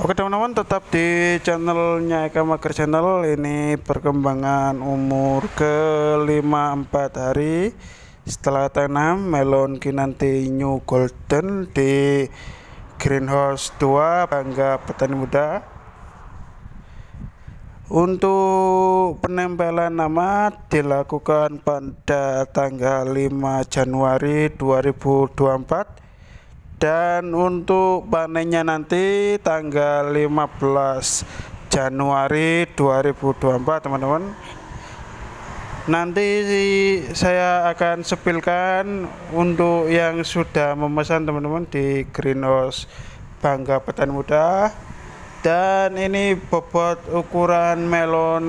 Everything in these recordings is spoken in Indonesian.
Oke teman-teman tetap di channelnya Eka Maker Channel ini perkembangan umur ke 54 hari setelah tanam melon kinanti new golden di greenhouse 2 bangga petani muda untuk penempelan nama dilakukan pada tanggal 5 Januari 2024 dan untuk panennya nanti tanggal 15 Januari 2024 teman-teman nanti saya akan sepilkan untuk yang sudah memesan teman-teman di greenhouse Bangga Petani Muda dan ini bobot ukuran melon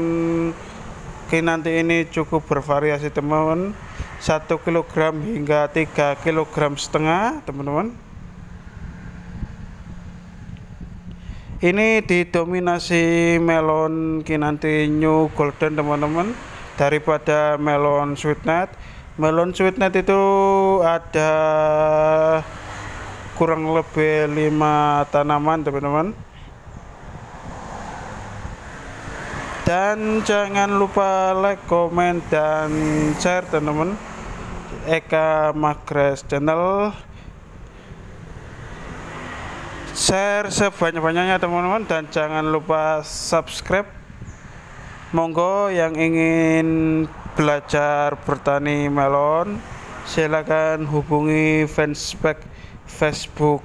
nanti ini cukup bervariasi teman-teman 1 kg hingga 3 kg setengah teman-teman ini didominasi melon kinanti new golden teman-teman daripada melon sweetnet melon sweetnet itu ada kurang lebih lima tanaman teman-teman dan jangan lupa like, comment dan share teman-teman Eka Magres Channel share sebanyak-banyaknya teman-teman dan jangan lupa subscribe monggo yang ingin belajar bertani melon silakan hubungi fanspage Facebook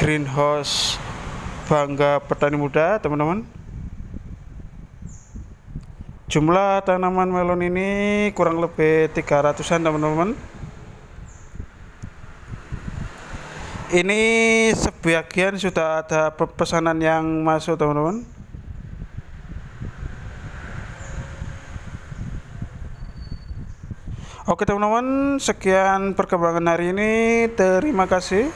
Greenhouse Bangga Petani Muda teman-teman jumlah tanaman melon ini kurang lebih 300an teman-teman ini sebagian sudah ada pesanan yang masuk teman-teman Oke teman-teman sekian perkembangan hari ini terima kasih